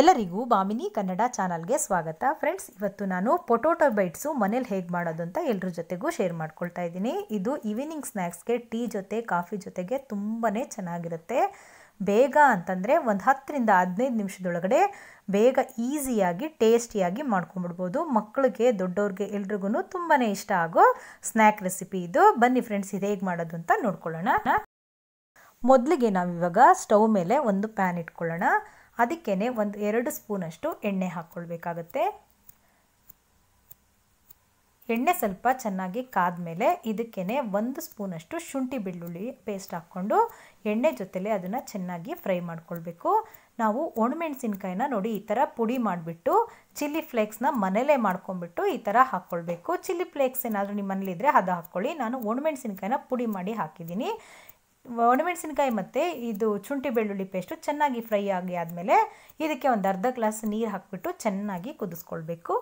ಎಲ್ಲರಿಗೂ ಬಾಮಿನಿ ಕನ್ನಡ ಚಾನಲ್ಗೆ ಸ್ವಾಗತ ಫ್ರೆಂಡ್ಸ್ ಇವತ್ತು ನಾನು ಪೊಟೊಟೊ ಬೈಟ್ಸು ಮನೇಲಿ ಹೇಗೆ ಮಾಡೋದು ಅಂತ ಎಲ್ಲರ ಜೊತೆಗೂ ಶೇರ್ ಮಾಡ್ಕೊಳ್ತಾ ಇದ್ದೀನಿ ಇದು ಈವಿನಿಂಗ್ ಸ್ನ್ಯಾಕ್ಸ್ಗೆ ಟೀ ಜೊತೆ ಕಾಫಿ ಜೊತೆಗೆ ತುಂಬಾ ಚೆನ್ನಾಗಿರುತ್ತೆ ಬೇಗ ಅಂತಂದರೆ ಒಂದು ಹತ್ತರಿಂದ ಹದಿನೈದು ನಿಮಿಷದೊಳಗಡೆ ಬೇಗ ಈಸಿಯಾಗಿ ಟೇಸ್ಟಿಯಾಗಿ ಮಾಡ್ಕೊಂಬಿಡ್ಬೋದು ಮಕ್ಕಳಿಗೆ ದೊಡ್ಡವ್ರಿಗೆ ಎಲ್ರಿಗೂ ತುಂಬಾ ಇಷ್ಟ ಆಗೋ ಸ್ನ್ಯಾಕ್ ರೆಸಿಪಿ ಇದು ಬನ್ನಿ ಫ್ರೆಂಡ್ಸ್ ಇದು ಹೇಗೆ ಮಾಡೋದು ಅಂತ ನೋಡ್ಕೊಳ್ಳೋಣ ಮೊದಲಿಗೆ ನಾವಿವಾಗ ಸ್ಟವ್ ಮೇಲೆ ಒಂದು ಪ್ಯಾನ್ ಇಟ್ಕೊಳ್ಳೋಣ ಅದಕ್ಕೇ ಒಂದು ಎರಡು ಸ್ಪೂನಷ್ಟು ಎಣ್ಣೆ ಹಾಕ್ಕೊಳ್ಬೇಕಾಗತ್ತೆ ಎಣ್ಣೆ ಸ್ವಲ್ಪ ಚೆನ್ನಾಗಿ ಕಾದ ಮೇಲೆ ಇದಕ್ಕೇ ಒಂದು ಸ್ಪೂನಷ್ಟು ಶುಂಠಿ ಬೆಳ್ಳುಳ್ಳಿ ಪೇಸ್ಟ್ ಹಾಕ್ಕೊಂಡು ಎಣ್ಣೆ ಜೊತೆಲೆ ಅದನ್ನು ಚೆನ್ನಾಗಿ ಫ್ರೈ ಮಾಡ್ಕೊಳ್ಬೇಕು ನಾವು ಒಣಮೆಣಸಿನ್ಕಾಯಿನ ನೋಡಿ ಈ ಥರ ಪುಡಿ ಮಾಡಿಬಿಟ್ಟು ಚಿಲ್ಲಿ ಫ್ಲೇಕ್ಸ್ನ ಮನೇಲೇ ಮಾಡ್ಕೊಂಬಿಟ್ಟು ಈ ಥರ ಹಾಕ್ಕೊಳ್ಬೇಕು ಚಿಲ್ಲಿ ಫ್ಲೇಕ್ಸ್ ಏನಾದರೂ ನಿಮ್ಮ ಇದ್ರೆ ಅದು ಹಾಕ್ಕೊಳ್ಳಿ ನಾನು ಒಣಮೆಣಸಿನ್ಕಾಯಿನ ಪುಡಿ ಮಾಡಿ ಹಾಕಿದ್ದೀನಿ ಒಣಮೆಣಸಿನ್ಕಾಯಿ ಮತ್ತು ಇದು ಶುಂಠಿ ಬೆಳ್ಳುಳ್ಳಿ ಪೇಸ್ಟು ಚೆನ್ನಾಗಿ ಫ್ರೈ ಆಗಿ ಆದಮೇಲೆ ಇದಕ್ಕೆ ಒಂದು ಅರ್ಧ ಗ್ಲಾಸ್ ನೀರು ಹಾಕಿಬಿಟ್ಟು ಚೆನ್ನಾಗಿ ಕುದಿಸ್ಕೊಳ್ಬೇಕು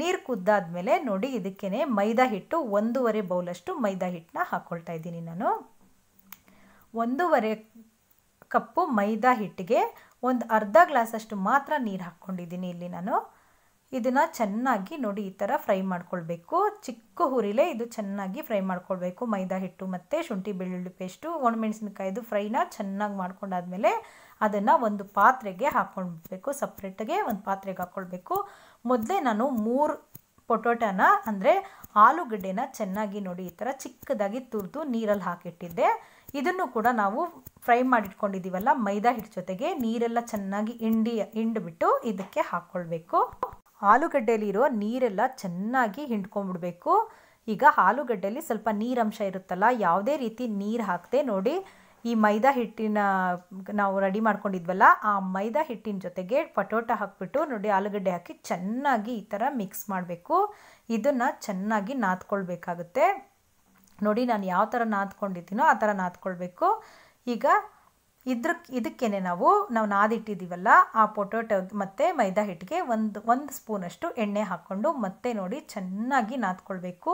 ನೀರು ಕುದ್ದಾದ್ಮೇಲೆ ನೋಡಿ ಇದಕ್ಕೇ ಮೈದಾ ಹಿಟ್ಟು ಒಂದೂವರೆ ಬೌಲಷ್ಟು ಮೈದಾ ಹಿಟ್ಟನ್ನ ಹಾಕ್ಕೊಳ್ತಾ ಇದ್ದೀನಿ ನಾನು ಒಂದೂವರೆ ಕಪ್ಪು ಮೈದಾ ಹಿಟ್ಟಿಗೆ ಒಂದು ಅರ್ಧ ಗ್ಲಾಸಷ್ಟು ಮಾತ್ರ ನೀರು ಹಾಕ್ಕೊಂಡಿದ್ದೀನಿ ಇಲ್ಲಿ ನಾನು ಇದನ್ನು ಚೆನ್ನಾಗಿ ನೋಡಿ ಈ ಥರ ಫ್ರೈ ಮಾಡ್ಕೊಳ್ಬೇಕು ಚಿಕ್ಕ ಹುರಿಲೇ ಇದು ಚೆನ್ನಾಗಿ ಫ್ರೈ ಮಾಡ್ಕೊಳ್ಬೇಕು ಮೈದಾ ಹಿಟ್ಟು ಮತ್ತು ಶುಂಠಿ ಬೆಳ್ಳುಳ್ಳಿ ಪೇಸ್ಟು ಒಣಮೆಣಸಿನ್ಕಾಯ್ದು ಫ್ರೈನ ಚೆನ್ನಾಗಿ ಮಾಡ್ಕೊಂಡಾದ್ಮೇಲೆ ಅದನ್ನು ಒಂದು ಪಾತ್ರೆಗೆ ಹಾಕ್ಕೊಳ್ಬೇಕು ಸಪ್ರೇಟಾಗೆ ಒಂದು ಪಾತ್ರೆಗೆ ಹಾಕ್ಕೊಳ್ಬೇಕು ಮೊದಲೇ ನಾನು ಮೂರು ಪೊಟೋಟನ ಅಂದರೆ ಆಲೂಗಡ್ಡೆನ ಚೆನ್ನಾಗಿ ನೋಡಿ ಈ ಥರ ಚಿಕ್ಕದಾಗಿ ತುರಿದು ನೀರಲ್ಲಿ ಹಾಕಿಟ್ಟಿದ್ದೆ ಇದನ್ನು ಕೂಡ ನಾವು ಫ್ರೈ ಮಾಡಿಟ್ಕೊಂಡಿದ್ದೀವಲ್ಲ ಮೈದಾ ಹಿಟ್ಟು ಜೊತೆಗೆ ನೀರೆಲ್ಲ ಚೆನ್ನಾಗಿ ಹಿಂಡಿ ಹಿಂಡಿಬಿಟ್ಟು ಇದಕ್ಕೆ ಹಾಕ್ಕೊಳ್ಬೇಕು ಆಲೂಗಡ್ಡೆಯಲ್ಲಿರೋ ನೀರೆಲ್ಲ ಚೆನ್ನಾಗಿ ಹಿಂಡ್ಕೊಂಡ್ಬಿಡ್ಬೇಕು ಈಗ ಆಲೂಗಡ್ಡೆಯಲ್ಲಿ ಸ್ವಲ್ಪ ನೀರಂಶ ಇರುತ್ತಲ್ಲ ಯಾವುದೇ ರೀತಿ ನೀರು ಹಾಕದೆ ನೋಡಿ ಈ ಮೈದಾ ಹಿಟ್ಟಿನ ನಾವು ರೆಡಿ ಮಾಡ್ಕೊಂಡಿದ್ವಲ್ಲ ಆ ಮೈದಾ ಹಿಟ್ಟಿನ ಜೊತೆಗೆ ಪಟೋಟ ಹಾಕ್ಬಿಟ್ಟು ನೋಡಿ ಆಲೂಗಡ್ಡೆ ಹಾಕಿ ಚೆನ್ನಾಗಿ ಈ ಥರ ಮಿಕ್ಸ್ ಮಾಡಬೇಕು ಇದನ್ನು ಚೆನ್ನಾಗಿ ನಾದ್ಕೊಳ್ಬೇಕಾಗುತ್ತೆ ನೋಡಿ ನಾನು ಯಾವ ಥರ ನಾದ್ಕೊಂಡಿದ್ದೀನೋ ಆ ಥರ ನಾದ್ಕೊಳ್ಬೇಕು ಈಗ ಇದ್ರ ಇದಕ್ಕೇನೆ ನಾವು ನಾವು ನಾದಿಟ್ಟಿದ್ದೀವಲ್ಲ ಆ ಪೊಟೊಟೊ ಮತ್ತು ಮೈದಾ ಹಿಟ್ಟಿಗೆ ಒಂದು ಒಂದು ಸ್ಪೂನಷ್ಟು ಎಣ್ಣೆ ಹಾಕ್ಕೊಂಡು ಮತ್ತೆ ನೋಡಿ ಚೆನ್ನಾಗಿ ನಾದ್ಕೊಳ್ಬೇಕು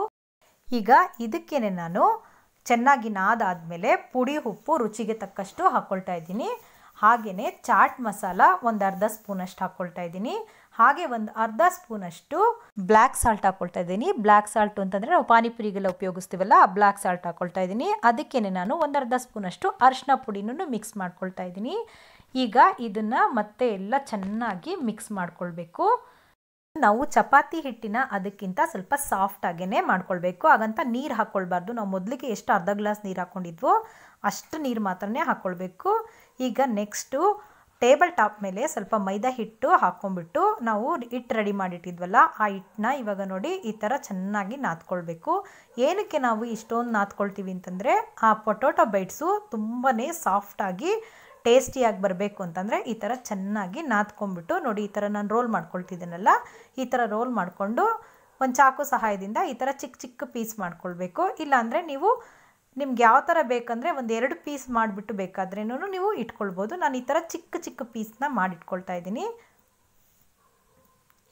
ಈಗ ಇದಕ್ಕೇನೆ ನಾನು ಚೆನ್ನಾಗಿ ನಾದಾದಮೇಲೆ ಪುಡಿ ಉಪ್ಪು ರುಚಿಗೆ ತಕ್ಕಷ್ಟು ಹಾಕ್ಕೊಳ್ತಾ ಇದ್ದೀನಿ ಹಾಗೆಯೇ ಚಾಟ್ ಮಸಾಲ ಒಂದು ಅರ್ಧ ಸ್ಪೂನಷ್ಟು ಹಾಕ್ಕೊಳ್ತಾ ಇದ್ದೀನಿ ಹಾಗೆ ಒಂದು ಅರ್ಧ ಸ್ಪೂನಷ್ಟು ಬ್ಲ್ಯಾಕ್ ಸಾಲ್ಟ್ ಹಾಕ್ಕೊಳ್ತಾ ಇದ್ದೀನಿ ಬ್ಲ್ಯಾಕ್ ಸಾಲ್ಟ್ ಅಂತಂದರೆ ನಾವು ಪಾನಿಪುರಿಗೆಲ್ಲ ಉಪಯೋಗಿಸ್ತೀವಲ್ಲ ಆ ಬ್ಲ್ಯಾಕ್ ಸಾಲ್ಟ್ ಹಾಕ್ಕೊಳ್ತಾ ಇದ್ದೀನಿ ಅದಕ್ಕೇ ನಾನು ಒಂದು ಅರ್ಧ ಸ್ಪೂನಷ್ಟು ಅರಿಶಿನ ಪುಡಿನೂ ಮಿಕ್ಸ್ ಮಾಡ್ಕೊಳ್ತಾ ಇದ್ದೀನಿ ಈಗ ಇದನ್ನು ಮತ್ತೆ ಎಲ್ಲ ಚೆನ್ನಾಗಿ ಮಿಕ್ಸ್ ಮಾಡ್ಕೊಳ್ಬೇಕು ನಾವು ಚಪಾತಿ ಹಿಟ್ಟಿನ ಅದಕ್ಕಿಂತ ಸ್ವಲ್ಪ ಸಾಫ್ಟ್ ಆಗೇ ಮಾಡ್ಕೊಳ್ಬೇಕು ಹಾಗಂತ ನೀರು ಹಾಕ್ಕೊಳ್ಬಾರ್ದು ನಾವು ಮೊದಲಿಗೆ ಎಷ್ಟು ಅರ್ಧ ಗ್ಲಾಸ್ ನೀರು ಹಾಕ್ಕೊಂಡಿದ್ವೋ ಅಷ್ಟು ನೀರು ಮಾತ್ರನೇ ಹಾಕ್ಕೊಳ್ಬೇಕು ಈಗ ನೆಕ್ಸ್ಟು ಟೇಬಲ್ ಟಾಪ್ ಮೇಲೆ ಸ್ವಲ್ಪ ಮೈದಾ ಹಿಟ್ಟು ಹಾಕ್ಕೊಂಡ್ಬಿಟ್ಟು ನಾವು ಹಿಟ್ಟು ರೆಡಿ ಮಾಡಿಟ್ಟಿದ್ವಲ್ಲ ಆ ಹಿಟ್ಟನ್ನ ಇವಾಗ ನೋಡಿ ಈ ಥರ ಚೆನ್ನಾಗಿ ನಾದ್ಕೊಳ್ಬೇಕು ಏನಕ್ಕೆ ನಾವು ಇಷ್ಟೊಂದು ನಾದ್ಕೊಳ್ತೀವಿ ಅಂತಂದರೆ ಆ ಪೊಟೊಟೊ ಬೈಟ್ಸು ತುಂಬಾ ಸಾಫ್ಟಾಗಿ ಟೇಸ್ಟಿಯಾಗಿ ಬರಬೇಕು ಅಂತಂದರೆ ಈ ಥರ ಚೆನ್ನಾಗಿ ನಾದ್ಕೊಂಡ್ಬಿಟ್ಟು ನೋಡಿ ಈ ಥರ ನಾನು ರೋಲ್ ಮಾಡ್ಕೊಳ್ತಿದ್ದೀನಲ್ಲ ಈ ಥರ ರೋಲ್ ಮಾಡಿಕೊಂಡು ಒಂದು ಚಾಕು ಸಹಾಯದಿಂದ ಈ ಥರ ಚಿಕ್ಕ ಚಿಕ್ಕ ಪೀಸ್ ಮಾಡ್ಕೊಳ್ಬೇಕು ಇಲ್ಲಾಂದರೆ ನೀವು ನಿಮ್ಗೆ ಯಾವ ಥರ ಬೇಕಂದರೆ ಒಂದು ಎರಡು ಪೀಸ್ ಮಾಡಿಬಿಟ್ಟು ಬೇಕಾದ್ರೂ ನೀವು ಇಟ್ಕೊಳ್ಬೋದು ನಾನು ಈ ಥರ ಚಿಕ್ಕ ಚಿಕ್ಕ ಪೀಸ್ನ ಮಾಡಿಟ್ಕೊಳ್ತಾ ಇದ್ದೀನಿ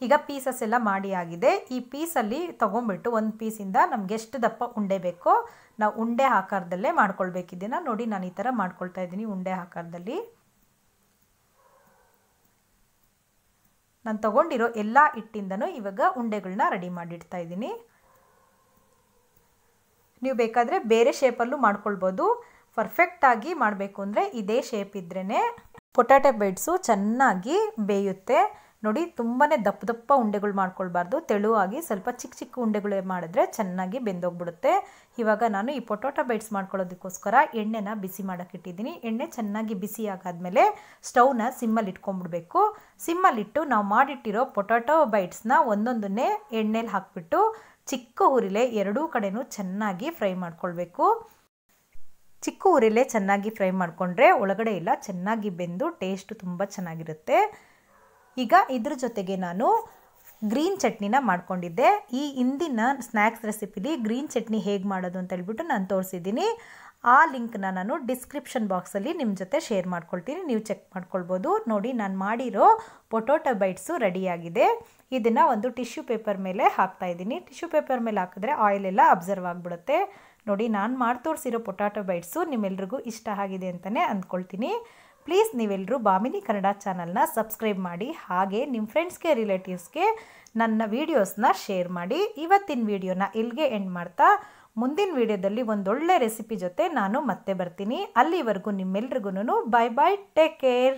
ಈಗ ಪೀಸಸ್ ಎಲ್ಲ ಮಾಡಿ ಆಗಿದೆ ಈ ಪೀಸಲ್ಲಿ ತೊಗೊಂಬಿಟ್ಟು ಒಂದು ಪೀಸಿಂದ ನಮ್ಗೆ ಎಷ್ಟು ದಪ್ಪ ಉಂಡೆ ಬೇಕೋ ನಾವು ಉಂಡೆ ಆಕಾರದಲ್ಲೇ ಮಾಡ್ಕೊಳ್ಬೇಕಿದ್ದೀನ ನೋಡಿ ನಾನು ಈ ಥರ ಮಾಡ್ಕೊಳ್ತಾ ಇದ್ದೀನಿ ಉಂಡೆ ಆಕಾರದಲ್ಲಿ ನಾನು ತೊಗೊಂಡಿರೋ ಎಲ್ಲ ಹಿಟ್ಟಿಂದನೂ ಇವಾಗ ಉಂಡೆಗಳನ್ನ ರೆಡಿ ಮಾಡಿಡ್ತಾ ಇದ್ದೀನಿ ನೀವು ಬೇಕಾದರೆ ಬೇರೆ ಶೇಪಲ್ಲೂ ಮಾಡ್ಕೊಳ್ಬೋದು ಪರ್ಫೆಕ್ಟಾಗಿ ಮಾಡಬೇಕು ಅಂದರೆ ಇದೇ ಶೇಪ್ ಇದ್ರೇ ಪೊಟ್ಯಾಟೊ ಬೆಡ್ಸು ಚೆನ್ನಾಗಿ ಬೇಯುತ್ತೆ ನೋಡಿ ತುಂಬಾ ದಪ್ಪ ದಪ್ಪ ಉಂಡೆಗಳು ಮಾಡ್ಕೊಳ್ಬಾರ್ದು ತೆಳುವಾಗಿ ಸ್ವಲ್ಪ ಚಿಕ್ಕ ಚಿಕ್ಕ ಉಂಡೆಗಳು ಮಾಡಿದ್ರೆ ಚೆನ್ನಾಗಿ ಬೆಂದೋಗ್ಬಿಡುತ್ತೆ ಇವಾಗ ನಾನು ಈ ಪೊಟೊಟೊ ಬೈಟ್ಸ್ ಮಾಡ್ಕೊಳ್ಳೋದಕ್ಕೋಸ್ಕರ ಎಣ್ಣೆನ ಬಿಸಿ ಮಾಡೋಕ್ಕಿಟ್ಟಿದ್ದೀನಿ ಎಣ್ಣೆ ಚೆನ್ನಾಗಿ ಬಿಸಿ ಆಗಾದಮೇಲೆ ಸ್ಟವ್ನ ಸಿಮ್ಮಲ್ಲಿ ಇಟ್ಕೊಂಡ್ಬಿಡ್ಬೇಕು ಸಿಮ್ಮಲ್ಲಿಟ್ಟು ನಾವು ಮಾಡಿಟ್ಟಿರೋ ಪೊಟಾಟೊ ಬೈಟ್ಸ್ನ ಒಂದೊಂದನ್ನೇ ಎಣ್ಣೆಲಿ ಹಾಕ್ಬಿಟ್ಟು ಚಿಕ್ಕ ಹುರಿಲೆ ಎರಡೂ ಕಡೆನೂ ಚೆನ್ನಾಗಿ ಫ್ರೈ ಮಾಡ್ಕೊಳ್ಬೇಕು ಚಿಕ್ಕ ಉರಿಲೆ ಚೆನ್ನಾಗಿ ಫ್ರೈ ಮಾಡಿಕೊಂಡ್ರೆ ಒಳಗಡೆ ಎಲ್ಲ ಚೆನ್ನಾಗಿ ಬೆಂದು ಟೇಸ್ಟ್ ತುಂಬ ಚೆನ್ನಾಗಿರುತ್ತೆ ಈಗ ಇದ್ರ ಜೊತೆಗೆ ನಾನು ಗ್ರೀನ್ ಚಟ್ನಿನ ಮಾಡ್ಕೊಂಡಿದ್ದೆ ಈ ಹಿಂದಿನ ಸ್ನ್ಯಾಕ್ಸ್ ರೆಸಿಪಿಲಿ ಗ್ರೀನ್ ಚಟ್ನಿ ಹೇಗೆ ಮಾಡೋದು ಅಂತ ಹೇಳ್ಬಿಟ್ಟು ನಾನು ತೋರಿಸಿದ್ದೀನಿ ಆ ಲಿಂಕ್ನ ನಾನು ಡಿಸ್ಕ್ರಿಪ್ಷನ್ ಬಾಕ್ಸಲ್ಲಿ ನಿಮ್ಮ ಜೊತೆ ಶೇರ್ ಮಾಡ್ಕೊಳ್ತೀನಿ ನೀವು ಚೆಕ್ ಮಾಡ್ಕೊಳ್ಬೋದು ನೋಡಿ ನಾನು ಮಾಡಿರೋ ಪೊಟೊಟೊ ಬೈಟ್ಸು ರೆಡಿಯಾಗಿದೆ ಇದನ್ನು ಒಂದು ಟಿಶ್ಯೂ ಪೇಪರ್ ಮೇಲೆ ಹಾಕ್ತಾ ಇದ್ದೀನಿ ಟಿಶ್ಯೂ ಪೇಪರ್ ಮೇಲೆ ಹಾಕಿದ್ರೆ ಆಯಿಲ್ ಎಲ್ಲ ಅಬ್ಸರ್ವ್ ಆಗಿಬಿಡುತ್ತೆ ನೋಡಿ ನಾನು ಮಾಡಿ ತೋರಿಸಿರೋ ಪೊಟಾಟೊ ಬೈಟ್ಸು ನಿಮ್ಮೆಲ್ರಿಗೂ ಇಷ್ಟ ಆಗಿದೆ ಅಂತಲೇ ಅಂದ್ಕೊಳ್ತೀನಿ ಪ್ಲೀಸ್ ನೀವೆಲ್ಲರೂ ಬಾಮಿನಿ ಕನ್ನಡ ಚಾನಲ್ನ ಸಬ್ಸ್ಕ್ರೈಬ್ ಮಾಡಿ ಹಾಗೆ ನಿಮ್ಮ ಫ್ರೆಂಡ್ಸ್ಗೆ ರಿಲೇಟಿವ್ಸ್ಗೆ ನನ್ನ ವೀಡಿಯೋಸ್ನ ಶೇರ್ ಮಾಡಿ ಇವತ್ತಿನ ವಿಡಿಯೋನ ಇಲ್ಲಿಗೆ ಎಂಡ್ ಮಾಡ್ತಾ ಮುಂದಿನ ವಿಡಿಯೋದಲ್ಲಿ ಒಂದೊಳ್ಳೆ ರೆಸಿಪಿ ಜೊತೆ ನಾನು ಮತ್ತೆ ಬರ್ತೀನಿ ಅಲ್ಲಿವರೆಗೂ ನಿಮ್ಮೆಲ್ರಿಗೂ ಬೈ ಬೈ ಟೇಕ್ ಕೇರ್